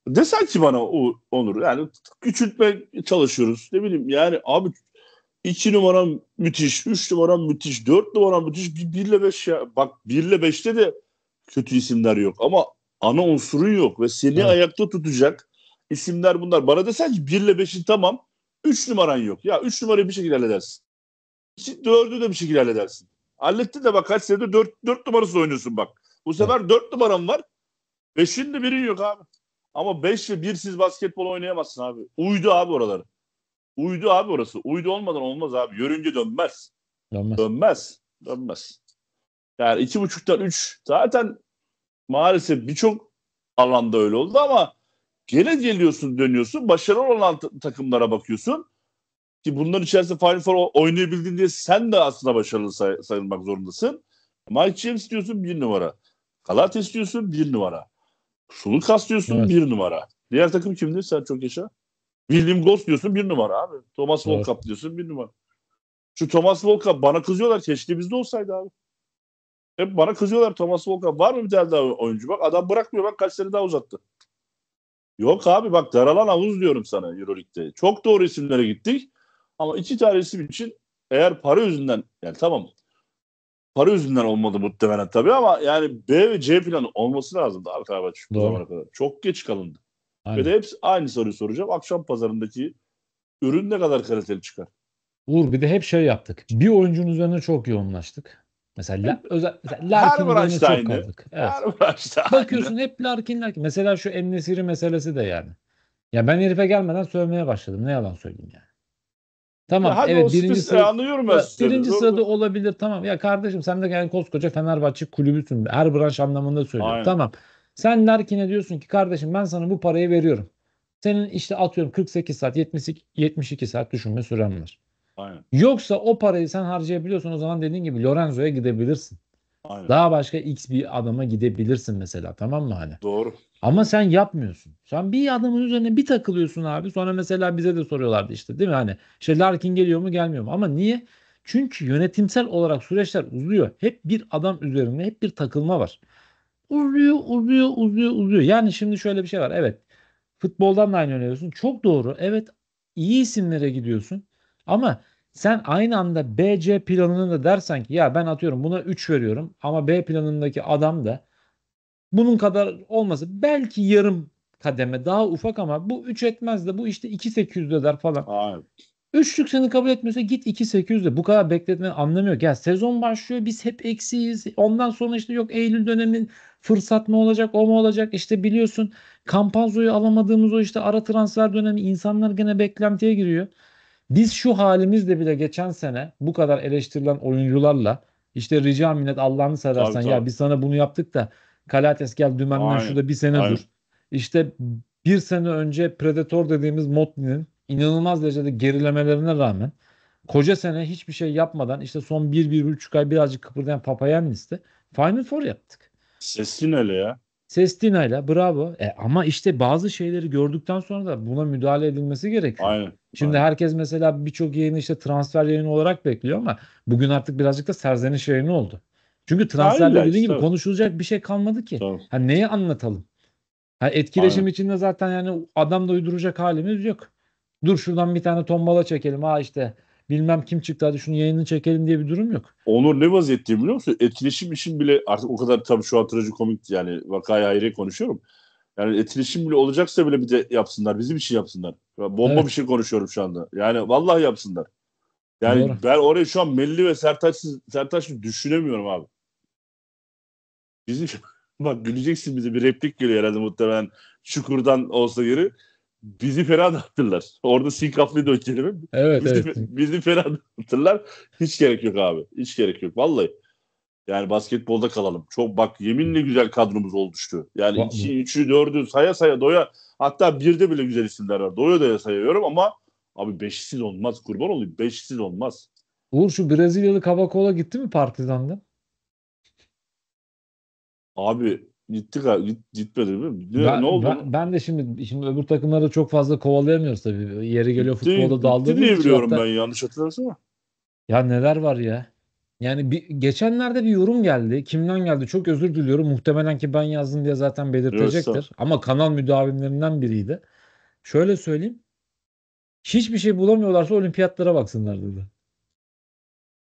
desen ki bana Onur yani küçültme çalışıyoruz ne bileyim yani abi 2 numara müthiş, 3 numara müthiş, 4 numara müthiş. 1 ile 5 ya. Bak 1 ile 5'te de kötü isimler yok ama ana unsurun yok ve seni evet. ayakta tutacak isimler bunlar. Bana desen ki 1 ile 5'in tamam 3 numaran yok. Ya 3 numarayı bir şekilde halledersin. 4'ü de bir şekilde halledersin. Hallettin de bak kaç senedir 4, 4 numarası oynuyorsun bak. Bu sefer 4 numaran var. 5'in de birin yok abi. Ama 5 ve 1 siz basketbol oynayamazsın abi. Uydu abi oraları. Uydu abi orası. Uydu olmadan olmaz abi. Yörünce dönmez. Dönmez. Dönmez. Dönmez. Yani iki buçuktan üç zaten maalesef birçok alanda öyle oldu ama gene geliyorsun dönüyorsun. Başarılı olan takımlara bakıyorsun. Ki bunların içerisinde Final Four oynayabildiğin diye sen de aslında başarılı say sayılmak zorundasın. Mike James diyorsun bir numara. Kalates diyorsun bir numara. Sulukas diyorsun evet. bir numara. Diğer takım kimdi? Sen çok yaşa. William Goss diyorsun bir numara abi. Thomas evet. Volkap diyorsun bir numara. Şu Thomas Volkap bana kızıyorlar. Keşke bizde olsaydı abi. Hep bana kızıyorlar Thomas Volkap. Var mı bir tane daha oyuncu? Bak adam bırakmıyor. Bak kaç sene daha uzattı. Yok abi bak daralan havuz diyorum sana Euroleague'de. Çok doğru isimlere gittik. Ama iki tane isim için eğer para yüzünden yani tamam para yüzünden olmadı muhtemelen tabii ama yani B ve C planı olması lazımdı abi Fenerbahçe şu zamana kadar. Çok geç kalındı. Aynen. Ve de hepsi aynı soruyu soracağım. Akşam pazarındaki ürün ne kadar kaliteli çıkar? Uğur bir de hep şey yaptık. Bir oyuncunun üzerine çok yoğunlaştık. Mesela, özel, mesela Larkin üzerine çok aynı. kaldık. Evet. Bakıyorsun aynı. hep Larkin Larkin. Mesela şu Emnesiri meselesi de yani. Ya ben herife gelmeden sövmeye başladım. Ne yalan söyleyeyim yani. Tamam ya evet birinci sırada anlıyorum ben birinci sırada olabilir tamam ya kardeşim sen de yani koskoca Fenerbahçe kulübüsün her branş anlamında söylüyorum Aynen. tamam sen Larkin'e diyorsun ki kardeşim ben sana bu parayı veriyorum. Senin işte atıyorum 48 saat 72, 72 saat düşünme süren var. Aynen. Yoksa o parayı sen harcayabiliyorsun o zaman dediğin gibi Lorenzo'ya gidebilirsin. Aynen. Daha başka x bir adama gidebilirsin mesela tamam mı hani? Doğru. Ama sen yapmıyorsun. Sen bir adamın üzerine bir takılıyorsun abi. Sonra mesela bize de soruyorlardı işte değil mi? Hani işte Larkin geliyor mu gelmiyor mu? Ama niye? Çünkü yönetimsel olarak süreçler uzuyor. Hep bir adam üzerine hep bir takılma var uzuyor, uzuyor, uzuyor, uzuyor. Yani şimdi şöyle bir şey var. Evet. Futboldan da aynı oynuyorsun. Çok doğru. Evet. iyi isimlere gidiyorsun. Ama sen aynı anda BC planını da dersen ki ya ben atıyorum buna 3 veriyorum ama B planındaki adam da bunun kadar olması belki yarım kademe daha ufak ama bu 3 etmez de bu işte 2.800 eder falan. Abi. Üçlük seni kabul etmiyorsa git 2-800'de. Bu kadar bekletmenin anlamıyor. Gel sezon başlıyor biz hep eksiyiz. Ondan sonra işte yok Eylül dönemin fırsat mı olacak o mu olacak. İşte biliyorsun Campanzo'yu alamadığımız o işte ara transfer dönemi insanlar gene beklentiye giriyor. Biz şu halimizle bile geçen sene bu kadar eleştirilen oyuncularla işte rica minnet Allah'ını seversen ya biz sana bunu yaptık da Kalates gel dümenden Aynen. şurada bir sene Aynen. dur. İşte bir sene önce Predator dediğimiz Motley'nin inanılmaz derecede gerilemelerine rağmen koca sene hiçbir şey yapmadan işte son 1-1,5 bir, bir ay birazcık kıpırdayan Papayannis'te Final Four yaptık. Sestina'yla ya. Sestina'yla bravo. E, ama işte bazı şeyleri gördükten sonra da buna müdahale edilmesi gerekiyor. Aynen. Şimdi aynen. herkes mesela birçok yayını işte transfer yayını olarak bekliyor ama bugün artık birazcık da serzeniş yayını oldu. Çünkü transferle dediğim gibi konuşulacak bir şey kalmadı ki. Ha, neyi anlatalım? Ha, etkileşim Aynen. içinde zaten yani adam da uyduracak halimiz yok dur şuradan bir tane tombala çekelim ha işte bilmem kim çıktı hadi şunu yayını çekelim diye bir durum yok. Onur ne vaziyette biliyor musun? Etkileşim işin bile artık o kadar tabii şu an trajikomik yani vakaya ayrı konuşuyorum. Yani etkileşim bile olacaksa bile bir de yapsınlar. Bizi bir şey yapsınlar. Bomba evet. bir şey konuşuyorum şu anda. Yani vallahi yapsınlar. Yani Doğru. ben orayı şu an Melli ve Sertaç'sız Sertaç'ı düşünemiyorum abi. Bizim <laughs> bak güleceksin bize bir replik geliyor herhalde muhtemelen çukurdan olsa geri bizi ferah dağıtırlar. Orada sinkaflıydı o kelime. Evet, bizi, evet. bizi ferah dağıtırlar. Hiç gerek yok abi. Hiç gerek yok. Vallahi. Yani basketbolda kalalım. Çok bak yeminle güzel kadromuz oluştu. Yani 2, 3'ü, 4'ü saya saya doya. Hatta birde bile güzel isimler var. Doya doya sayıyorum ama abi 5'siz olmaz. Kurban olayım 5'siz olmaz. Uğur şu Brezilyalı Kavakola gitti mi Partizan'da? Abi Gitti git, gitmedi mi? Ne, ben, ne oldu? Ben, ben, de şimdi şimdi öbür takımları çok fazla kovalayamıyoruz tabii. Yeri geliyor gitti, futbolda daldığımız diye biliyorum hatta... ben yanlış hatırlarsana. Ya neler var ya? Yani bir, geçenlerde bir yorum geldi. Kimden geldi? Çok özür diliyorum. Muhtemelen ki ben yazdım diye zaten belirtecektir. Evet, Ama kanal müdavimlerinden biriydi. Şöyle söyleyeyim. Hiçbir şey bulamıyorlarsa olimpiyatlara baksınlar dedi.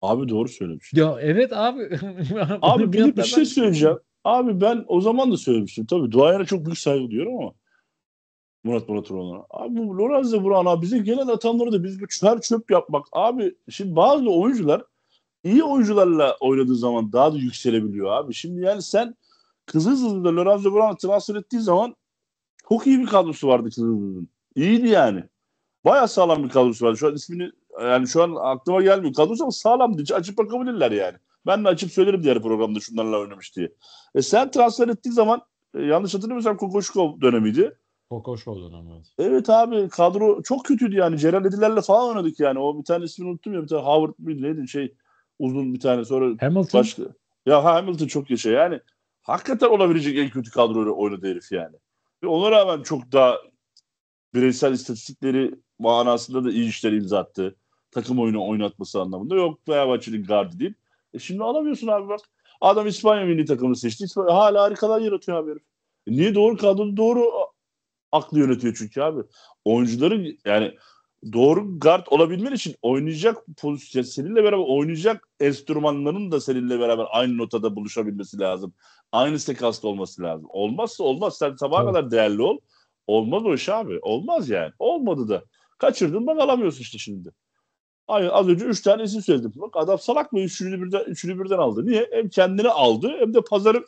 Abi doğru söylemiş. Ya evet abi. <laughs> abi bir, bir şey söyleyeceğim. Abi ben o zaman da söylemiştim. Tabii duayene çok büyük saygı duyuyorum ama Murat Muratoğlu'na. Abi bu Lorenz de Burak'ın abi bize gelen atanları da biz bu her çöp yapmak. Abi şimdi bazı oyuncular iyi oyuncularla oynadığı zaman daha da yükselebiliyor abi. Şimdi yani sen Kızılızlı'da Lorenzo de transfer ettiği zaman çok iyi bir kadrosu vardı Kızılızlı'nın. İyiydi yani. Baya sağlam bir kadrosu vardı. Şu an ismini yani şu an aklıma gelmiyor. Kadrosu ama sağlamdı. Açıp bakabilirler yani. Ben de açıp söylerim diğer programda şunlarla oynamış diye. E sen transfer ettiğin zaman e, yanlış hatırlamıyorsam Kokoşkov dönemiydi. Kokoşkov dönemi evet. abi kadro çok kötüydü yani. Ceren Ediler'le falan oynadık yani. O bir tane ismini unuttum ya. Bir tane Howard mıydı neydi şey uzun bir tane sonra Hamilton. başka. Ya Hamilton çok yaşa yani. Hakikaten olabilecek en kötü kadroyu oynadı herif yani. Ve ona rağmen çok daha bireysel istatistikleri manasında da iyi işler imza attı. Takım oyunu oynatması anlamında. Yok Fenerbahçe'nin gardı değil. E şimdi alamıyorsun abi bak. Adam İspanya milli takımını seçti. İspanya, hala harikalar yaratıyor abi herif. E niye doğru kadro doğru aklı yönetiyor çünkü abi. Oyuncuların yani doğru guard olabilmen için oynayacak pozisyon seninle beraber oynayacak enstrümanların da seninle beraber aynı notada buluşabilmesi lazım. Aynı sekansta olması lazım. Olmazsa olmaz. Sen sabaha evet. kadar değerli ol. Olmaz o iş abi. Olmaz yani. Olmadı da. Kaçırdın bak alamıyorsun işte şimdi. Aynı az önce üç tane isim söyledim. Bak adam salak mı? Üçünü birden, üçünü birden aldı. Niye? Hem kendini aldı hem de pazarı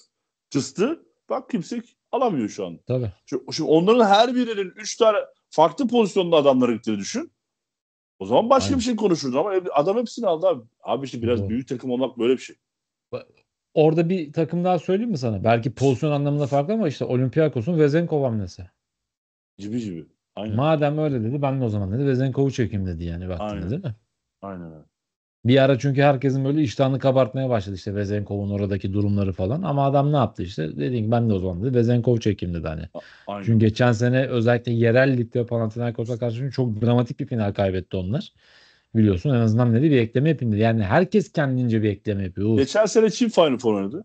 cıstı. Bak kimse alamıyor şu an. Tabii. Şimdi, şimdi onların her birinin üç tane farklı pozisyonda adamları gittiğini düşün. O zaman başka Aynen. bir şey konuşurdu ama adam hepsini aldı abi. Abi işte biraz Doğru. büyük takım olmak böyle bir şey. Orada bir takım daha söyleyeyim mi sana? Belki pozisyon anlamında farklı ama işte Olympiakos'un Vezenkov hamlesi. Cibi cibi. Aynen. Madem öyle dedi ben de o zaman dedi Vezenkov'u çekeyim dedi yani baktığında değil mi? Aynen öyle. Bir ara çünkü herkesin böyle iştahını kabartmaya başladı işte Vezenkov'un oradaki durumları falan. Ama adam ne yaptı işte? Dediğim ben de o zaman dedi Vezenkov çekim dedi hani. Aynen. Çünkü geçen sene özellikle yerel ligde Panathinaikos'a karşı çok dramatik bir final kaybetti onlar. Biliyorsun en azından dedi bir ekleme yapayım dedi. Yani herkes kendince bir ekleme yapıyor. Uğur. Geçen sene Çin Final Four oynadı.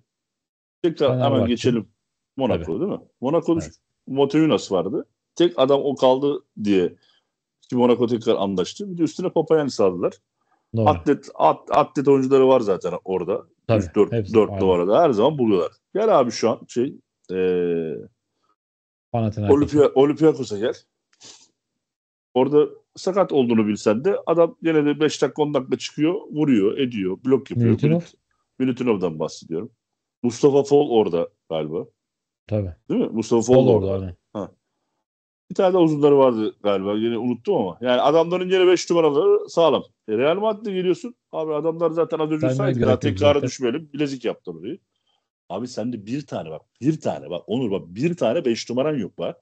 Tekrar Fenerbahçe. hemen geçelim. Monaco Tabii. değil mi? Monaco'da evet. Motoyunas vardı. Tek adam o kaldı diye ki Monaco tekrar anlaştı. Bir de üstüne Papayanis aldılar. Doğru. Atlet, at, atlet oyuncuları var zaten orada. Tabii, 3, 4, hepsi, 4 numarada her zaman buluyorlar. Gel abi şu an şey ee, Olimpia, Olympiakos'a gel. Orada sakat olduğunu bilsen de adam yine de 5 dakika 10 dakika çıkıyor, vuruyor, ediyor, blok yapıyor. Milutinov. Milutinov'dan bahsediyorum. Mustafa Fol orada galiba. Tabii. Değil mi? Mustafa Fol, Fol orada. orada. Ha. Bir tane daha uzunları vardı galiba. Yine unuttum ama. Yani adamların yine 5 numaraları sağlam. E Real Madrid'e geliyorsun. Abi adamlar zaten az önce saydık. Daha tekrara zaten. düşmeyelim. Bilezik yaptılar orayı. Abi sende bir tane bak. Bir tane bak. Onur bak. Bir tane 5 numaran yok bak.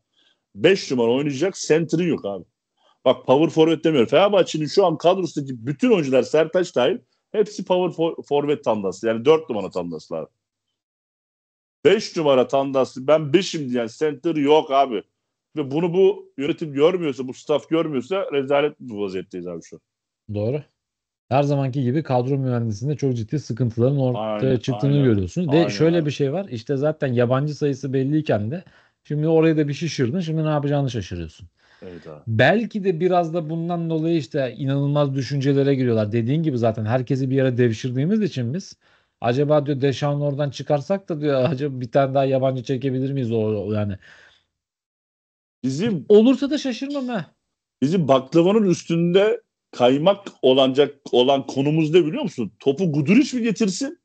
5 numara oynayacak center'ın yok abi. Bak power forvet demiyorum. Fenerbahçe'nin şu an kadrosundaki bütün oyuncular Sertaç dahil hepsi power for, forvet tandası. Yani 4 numara tandaslar. 5 numara tandası. Ben 5'im diyen center yok abi ve bunu bu yönetim görmüyorsa, bu staff görmüyorsa rezalet bu vaziyetteyiz abi şu an. Doğru. Her zamanki gibi kadro mühendisinde çok ciddi sıkıntıların ortaya aynen, çıktığını aynen. görüyorsunuz. Aynen, Ve şöyle aynen. bir şey var. İşte zaten yabancı sayısı belliyken de şimdi orayı da bir şişirdin. Şimdi ne yapacağını şaşırıyorsun. Evet abi. Belki de biraz da bundan dolayı işte inanılmaz düşüncelere giriyorlar. Dediğin gibi zaten herkesi bir yere devşirdiğimiz için biz acaba diyor Deşan oradan çıkarsak da diyor <laughs> acaba bir tane daha yabancı çekebilir miyiz o yani Bizim olursa da şaşırmam ha. Bizim baklavanın üstünde kaymak olacak olan konumuz ne biliyor musun? Topu Guduric mi getirsin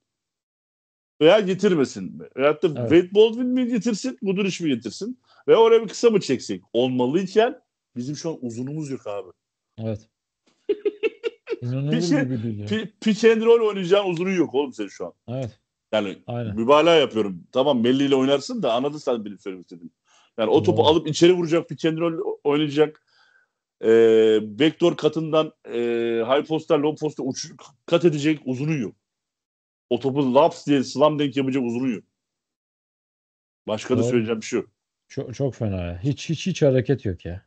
veya getirmesin mi? Veyahut da evet. Wade Baldwin mi getirsin, Guduric mi getirsin? Ve oraya bir kısa mı çeksek? Olmalıyken bizim şu an uzunumuz yok abi. Evet. pitch, <laughs> pitch and roll oynayacağın uzunu yok oğlum senin şu an. Evet. Yani Aynen. mübalağa yapıyorum. Tamam Melli ile oynarsın da anladın sen benim söylemek istediğimi. Yani o topu hmm. alıp içeri vuracak, pitch and oynayacak. E, backdoor katından e, high postlar, low posta uç, kat edecek uzunu yok. O topu laps diye slam denk yapacak uzunu yok. Başka da söyleyeceğim bir şey yok. Çok, çok fena ya. Hiç hiç hiç hareket yok ya.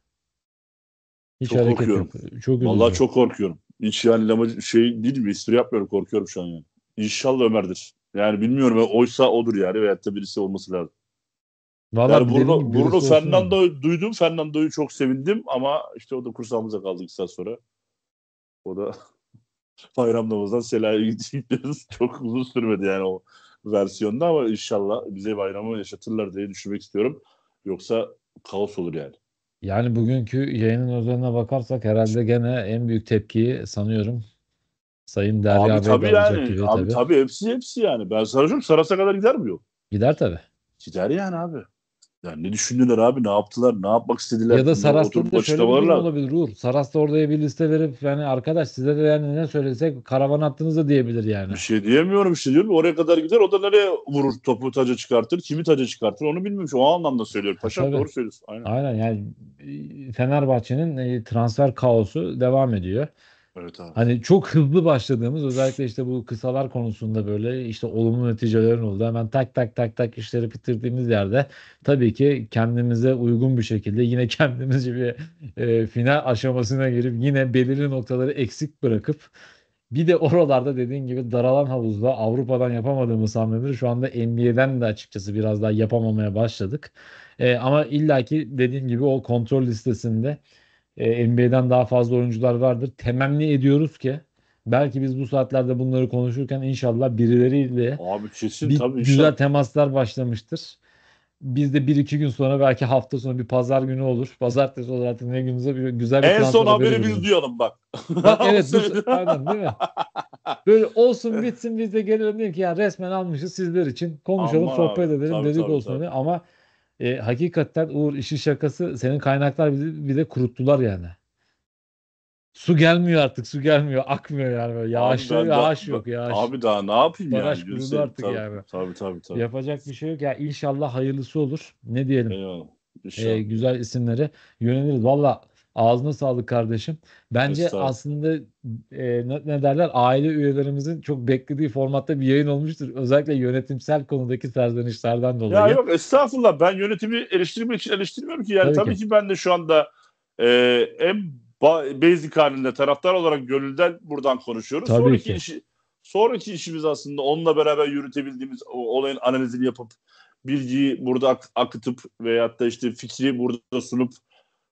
Hiç çok hareket korkuyorum. yok. Çok üzülüyorum. Vallahi çok korkuyorum. Hiç yani lama şey değil mi? Espri yapmıyorum. Korkuyorum şu an yani. İnşallah Ömer'dir. Yani bilmiyorum. Oysa odur yani. Veyahut da birisi olması lazım. Vallahi yani Bruno, Bruno Fernando duydum. Fernando'yu çok sevindim ama işte o da kursağımıza kaldı iki saat sonra. O da <laughs> bayram namazdan selaya gidiyoruz. <laughs> Çok uzun sürmedi yani o versiyonda ama inşallah bize bayramı yaşatırlar diye düşünmek istiyorum. Yoksa kaos olur yani. Yani bugünkü yayının özeline bakarsak herhalde gene en büyük tepkiyi sanıyorum Sayın Derya abi, Bey tabii yani. gibi. Abi, tabii. tabii hepsi hepsi yani. Ben saracağım Saras'a kadar gider mi yok? Gider tabii. Gider yani abi. Yani ne düşündüler abi? Ne yaptılar? Ne yapmak istediler? Ya da Saras'ta şöyle bir olabilir Uğur. Saras da oraya bir liste verip yani arkadaş size de yani ne söylesek karavan attınız da diyebilir yani. Bir şey diyemiyorum işte diyorum. Oraya kadar gider o da nereye vurur topu taca çıkartır? Kimi taca çıkartır? Onu bilmiyorum. O anlamda söylüyorum. Paşa Tabii. doğru söylüyorsun. Aynen. Aynen yani e, Fenerbahçe'nin e, transfer kaosu devam ediyor. Evet abi. Hani çok hızlı başladığımız özellikle işte bu kısalar konusunda böyle işte olumlu neticelerin oldu. Hemen tak tak tak tak işleri bitirdiğimiz yerde tabii ki kendimize uygun bir şekilde yine <laughs> kendimizce bir e, final aşamasına girip yine belirli noktaları eksik bırakıp bir de oralarda dediğin gibi daralan havuzda Avrupa'dan yapamadığımız hamleleri şu anda NBA'den de açıkçası biraz daha yapamamaya başladık. E, ama illaki dediğim gibi o kontrol listesinde e, ee, NBA'den daha fazla oyuncular vardır. Temenni ediyoruz ki belki biz bu saatlerde bunları konuşurken inşallah birileriyle Abi kesin, bir, tabii güzel işte. temaslar başlamıştır. Biz de bir iki gün sonra belki hafta sonu bir pazar günü olur. Pazartesi olur artık ne günümüze bir, güzel bir En son haberi, haberi biz duyalım bak. bak <laughs> evet bu, aynen değil mi? Böyle olsun bitsin biz de gelelim diyelim ki ya resmen almışız sizler için. Konuşalım Aman sohbet abi, edelim tabii, dedik tabii, olsun. Tabii. Ama e, hakikaten Uğur işin şakası senin kaynaklar bir, bir de kuruttular yani. Su gelmiyor artık su gelmiyor akmıyor yani böyle yağış abi, yok yağış da, yok yağış. Abi daha ne yapayım Baraj yani? Baraj artık tabii, yani. Tabii tabii tabii. Yapacak bir şey yok ya yani inşallah hayırlısı olur. Ne diyelim? Eyvallah. E, güzel isimlere yöneliriz. Valla Ağzına sağlık kardeşim. Bence aslında e, ne, ne derler aile üyelerimizin çok beklediği formatta bir yayın olmuştur. Özellikle yönetimsel konudaki serzenişlerden dolayı. Ya yok estağfurullah ben yönetimi eleştirmek için eleştirmiyorum ki. Yani tabii, tabii ki. ki ben de şu anda e, en basic halinde taraftar olarak gönülden buradan konuşuyoruz. Tabii sonraki ki. Işi, sonraki işimiz aslında onunla beraber yürütebildiğimiz olayın analizini yapıp bilgiyi burada ak- akıtıp veyahut da işte fikri burada sunup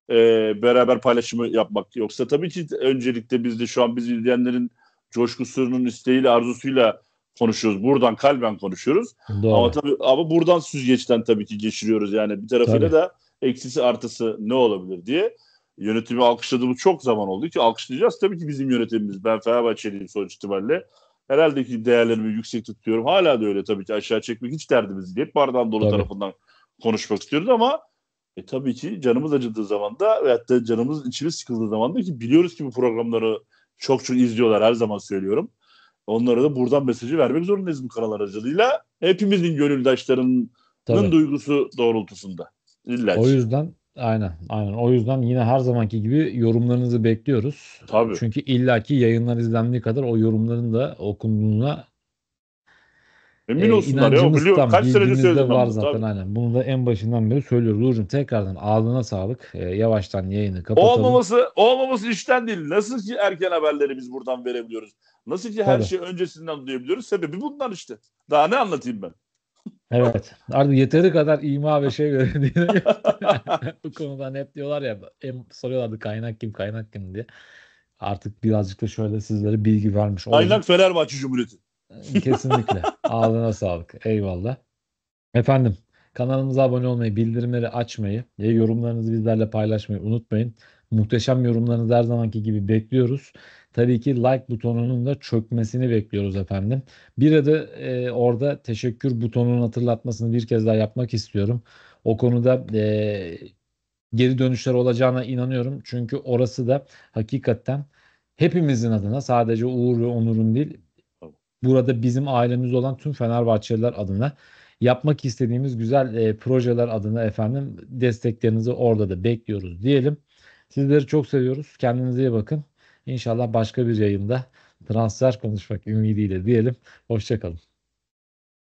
e, beraber paylaşımı yapmak. Yoksa tabii ki öncelikle biz de şu an biz izleyenlerin coşkusunun isteğiyle, arzusuyla konuşuyoruz. Buradan kalben konuşuyoruz. Doğru. Ama tabii ama buradan süzgeçten tabii ki geçiriyoruz. Yani bir tarafıyla tabii. da eksisi artısı ne olabilir diye yönetimi alkışladığımız çok zaman oldu ki alkışlayacağız. Tabii ki bizim yönetimimiz. Ben Fenerbahçeliyim sonuç itibariyle. Herhalde ki değerlerimi yüksek tutuyorum. Hala da öyle tabii ki aşağı çekmek hiç derdimiz değil. Hep bardağın dolu tarafından konuşmak istiyoruz ama e tabii ki canımız acıdığı zaman da ve hatta canımız içimiz sıkıldığı zaman da ki biliyoruz ki bu programları çok çok izliyorlar her zaman söylüyorum. Onlara da buradan mesajı vermek zorundayız bu kanal aracılığıyla. Hepimizin gönüldaşlarının tabii. duygusu doğrultusunda. İlla O yüzden Aynen, aynen. O yüzden yine her zamanki gibi yorumlarınızı bekliyoruz. Tabii. Çünkü illaki yayınlar izlendiği kadar o yorumların da okunduğuna Emin e, olsunlar ya. Biliyor, kaç senedir söyledim var ben, zaten tabii. aynen. Bunu da en başından beri söylüyoruz. Uğur'cum tekrardan ağzına sağlık. E, yavaştan yayını kapatalım. Olmaması, olmaması işten değil. Nasıl ki erken haberleri biz buradan verebiliyoruz. Nasıl ki her şey öncesinden duyabiliyoruz. Sebebi bunlar işte. Daha ne anlatayım ben? Evet. Artık yeteri kadar ima ve şey <laughs> verildiğine <laughs> bu konudan hep diyorlar ya hem soruyorlardı kaynak kim kaynak kim diye. Artık birazcık da şöyle sizlere bilgi vermiş. Kaynak Fenerbahçe Cumhuriyeti. <laughs> Kesinlikle. Ağzına sağlık. Eyvallah. Efendim kanalımıza abone olmayı, bildirimleri açmayı ve yorumlarınızı bizlerle paylaşmayı unutmayın. Muhteşem yorumlarınızı her zamanki gibi bekliyoruz. Tabii ki like butonunun da çökmesini bekliyoruz efendim. Bir de e, orada teşekkür butonunun hatırlatmasını bir kez daha yapmak istiyorum. O konuda e, geri dönüşler olacağına inanıyorum. Çünkü orası da hakikaten hepimizin adına sadece Uğur ve Onur'un değil burada bizim ailemiz olan tüm Fenerbahçeliler adına yapmak istediğimiz güzel e, projeler adına efendim desteklerinizi orada da bekliyoruz diyelim. Sizleri çok seviyoruz. Kendinize iyi bakın. İnşallah başka bir yayında transfer konuşmak ümidiyle diyelim. Hoşçakalın.